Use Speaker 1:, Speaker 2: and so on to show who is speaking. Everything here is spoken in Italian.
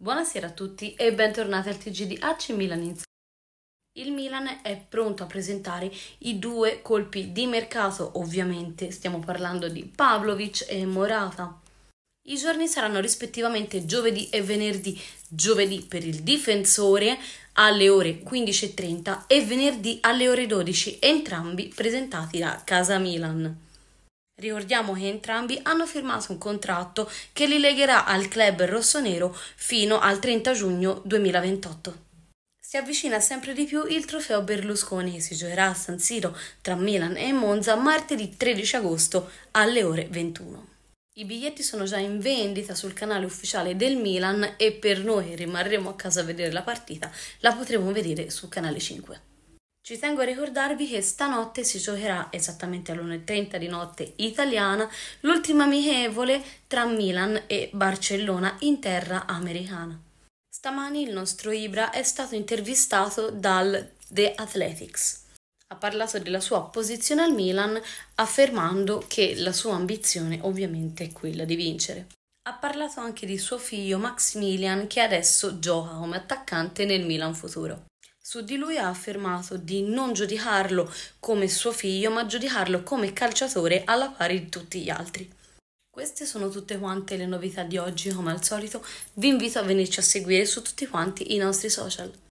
Speaker 1: Buonasera a tutti e bentornati al TG di AC Milan Insight. Il Milan è pronto a presentare i due colpi di mercato, ovviamente stiamo parlando di Pavlovic e Morata. I giorni saranno rispettivamente giovedì e venerdì, giovedì per il difensore alle ore 15.30 e venerdì alle ore 12, entrambi presentati da Casa Milan. Ricordiamo che entrambi hanno firmato un contratto che li legherà al club rossonero fino al 30 giugno 2028. Si avvicina sempre di più il trofeo Berlusconi che si giocherà a San Siro tra Milan e Monza martedì 13 agosto alle ore 21. I biglietti sono già in vendita sul canale ufficiale del Milan e per noi che rimarremo a casa a vedere la partita la potremo vedere sul canale 5. Ci tengo a ricordarvi che stanotte si giocherà esattamente alle 1.30 di notte italiana l'ultima amichevole tra Milan e Barcellona in terra americana. Stamani il nostro Ibra è stato intervistato dal The Athletics. Ha parlato della sua posizione al Milan affermando che la sua ambizione ovviamente è quella di vincere. Ha parlato anche di suo figlio Maximilian che adesso gioca come attaccante nel Milan futuro. Su di lui ha affermato di non giudicarlo come suo figlio, ma giudicarlo come calciatore alla pari di tutti gli altri. Queste sono tutte quante le novità di oggi, come al solito vi invito a venirci a seguire su tutti quanti i nostri social.